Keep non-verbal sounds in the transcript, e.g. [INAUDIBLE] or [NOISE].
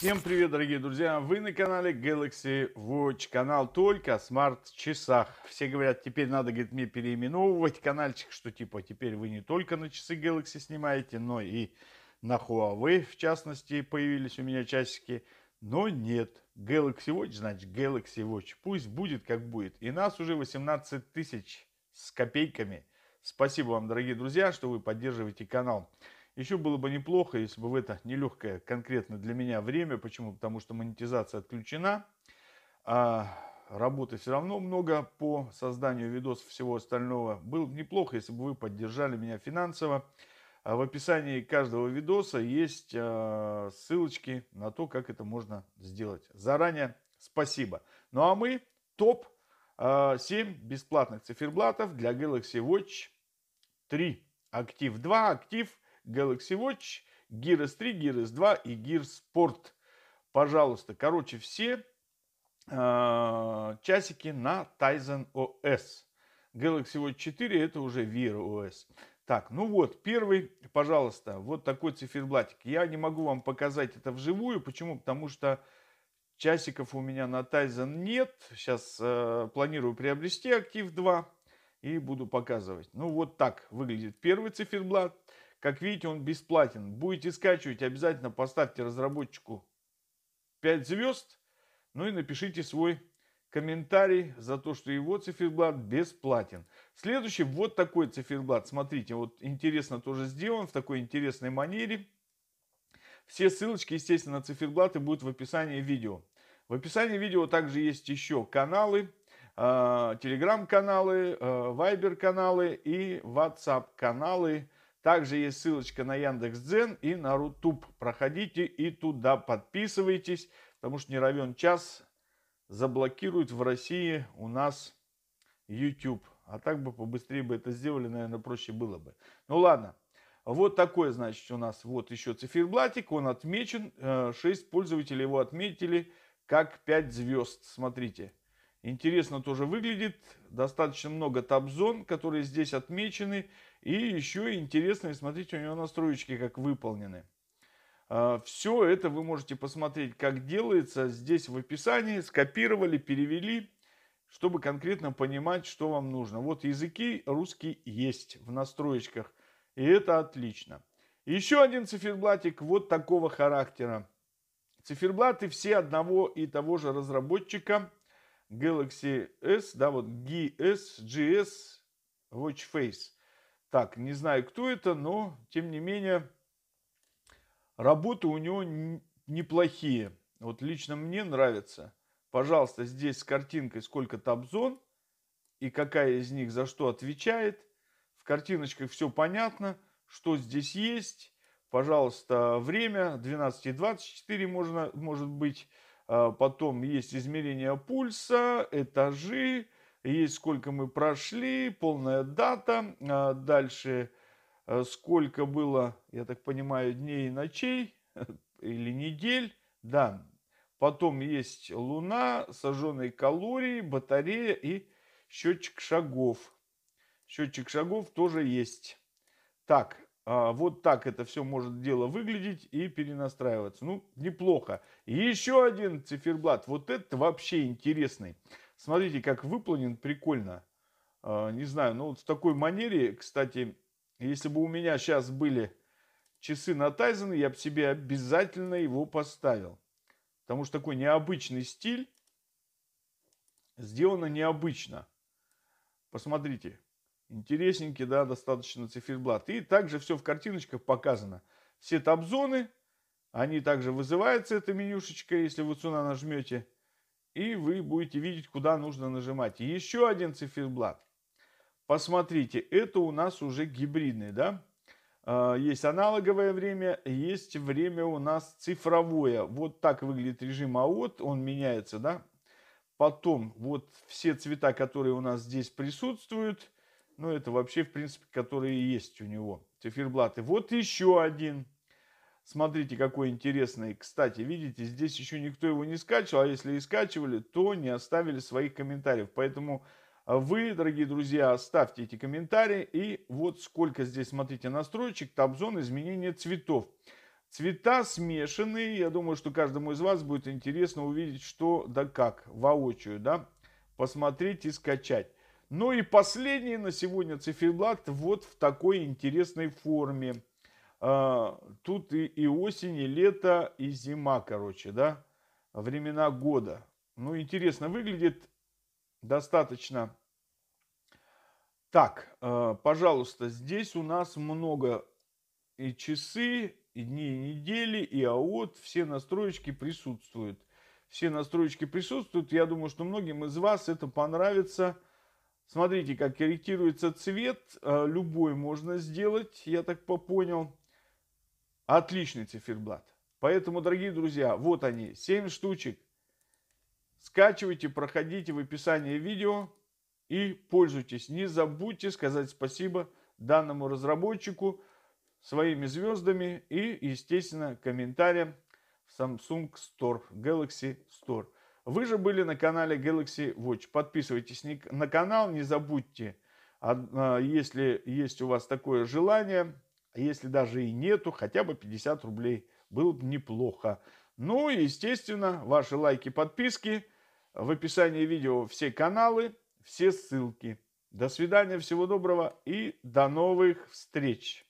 Всем привет, дорогие друзья! Вы на канале Galaxy Watch, канал только о смарт-часах. Все говорят, теперь надо, говорит, мне переименовывать каналчик, что типа теперь вы не только на часы Galaxy снимаете, но и на Huawei, в частности, появились у меня часики. Но нет, Galaxy Watch, значит Galaxy Watch. Пусть будет, как будет. И нас уже 18 тысяч с копейками. Спасибо вам, дорогие друзья, что вы поддерживаете канал. Еще было бы неплохо, если бы в это нелегкое конкретно для меня время, почему? Потому что монетизация отключена, а работы все равно много по созданию видосов всего остального. Было бы неплохо, если бы вы поддержали меня финансово. А в описании каждого видоса есть а, ссылочки на то, как это можно сделать. Заранее спасибо. Ну а мы топ 7 а, бесплатных циферблатов для Galaxy Watch 3. Актив 2, актив Galaxy Watch, Gears 3, Gears 2 и Gears Sport. Пожалуйста, короче, все э, часики на Tizen OS. Galaxy Watch 4 это уже Vera OS. Так, ну вот, первый, пожалуйста, вот такой циферблатик. Я не могу вам показать это вживую. Почему? Потому что часиков у меня на Tizen нет. Сейчас э, планирую приобрести Актив 2 и буду показывать. Ну вот так выглядит первый циферблат. Как видите, он бесплатен. Будете скачивать, обязательно поставьте разработчику 5 звезд. Ну и напишите свой комментарий за то, что его циферблат бесплатен. Следующий вот такой циферблат. Смотрите, вот интересно тоже сделан в такой интересной манере. Все ссылочки, естественно, на циферблаты будут в описании видео. В описании видео также есть еще каналы, телеграм-каналы, вайбер-каналы и ватсап-каналы также есть ссылочка на Яндекс.Дзен и на Рутуб. Проходите и туда подписывайтесь, потому что не равен час заблокируют в России у нас YouTube. А так бы побыстрее бы это сделали, наверное, проще было бы. Ну ладно. Вот такой, значит, у нас вот еще циферблатик. Он отмечен. Э, шесть пользователей его отметили как 5 звезд. Смотрите. Интересно тоже выглядит. Достаточно много табзон, которые здесь отмечены. И еще интересные, смотрите, у него настроечки как выполнены. А, все это вы можете посмотреть, как делается. Здесь в описании скопировали, перевели, чтобы конкретно понимать, что вам нужно. Вот языки русский есть в настроечках. И это отлично. Еще один циферблатик вот такого характера. Циферблаты все одного и того же разработчика – Galaxy S, да, вот GS, GS, Watch Face. Так, не знаю, кто это, но, тем не менее, работы у него неплохие. Вот лично мне нравится. Пожалуйста, здесь с картинкой сколько табзон и какая из них за что отвечает. В картиночках все понятно, что здесь есть. Пожалуйста, время 12.24 можно, может быть а потом есть измерение пульса, этажи, есть сколько мы прошли, полная дата, а дальше э, сколько было, я так понимаю, дней и ночей [LAUGHS] или недель, да. Потом есть луна, сожженные калории, батарея и счетчик шагов. Счетчик шагов тоже есть. Так, а, вот так это все может дело выглядеть и перенастраиваться. Ну, неплохо. И еще один циферблат. Вот это вообще интересный. Смотрите, как выполнен прикольно. А, не знаю, ну вот в такой манере, кстати, если бы у меня сейчас были часы на Тайзен, я бы себе обязательно его поставил. Потому что такой необычный стиль сделано необычно. Посмотрите. Интересненький, да, достаточно циферблат. И также все в картиночках показано. Все табзоны, они также вызываются, эта менюшечка, если вы сюда нажмете. И вы будете видеть, куда нужно нажимать. Еще один циферблат. Посмотрите, это у нас уже гибридный, да? А, есть аналоговое время, есть время у нас цифровое. Вот так выглядит режим АОТ, он меняется, да? Потом вот все цвета, которые у нас здесь присутствуют – ну, это вообще, в принципе, которые есть у него. Циферблаты. Вот еще один. Смотрите, какой интересный. Кстати, видите, здесь еще никто его не скачивал, а если и скачивали, то не оставили своих комментариев. Поэтому а, вы, дорогие друзья, оставьте эти комментарии. И вот сколько здесь, смотрите, настроечек, табзон, изменение цветов. Цвета смешанные. Я думаю, что каждому из вас будет интересно увидеть, что да как, воочию, да, посмотреть и скачать. Ну и последний на сегодня циферблат вот в такой интересной форме. А, тут и, и осень, и лето, и зима, короче, да, времена года. Ну, интересно выглядит, достаточно. Так, а, пожалуйста, здесь у нас много и часы, и дни, и недели, и АОТ, все настроечки присутствуют. Все настроечки присутствуют, я думаю, что многим из вас это понравится – Смотрите, как корректируется цвет. Э, любой можно сделать, я так попонял. Отличный циферблат. Поэтому, дорогие друзья, вот они, 7 штучек. Скачивайте, проходите в описании видео и пользуйтесь. Не забудьте сказать спасибо данному разработчику, своими звездами и, естественно, комментарием в Samsung Store, Galaxy Store. Вы же были на канале Galaxy Watch. Подписывайтесь на канал, не забудьте, а, если есть у вас такое желание, если даже и нету, хотя бы 50 рублей. Было бы неплохо. Ну и, естественно, ваши лайки, подписки. В описании видео все каналы, все ссылки. До свидания, всего доброго и до новых встреч.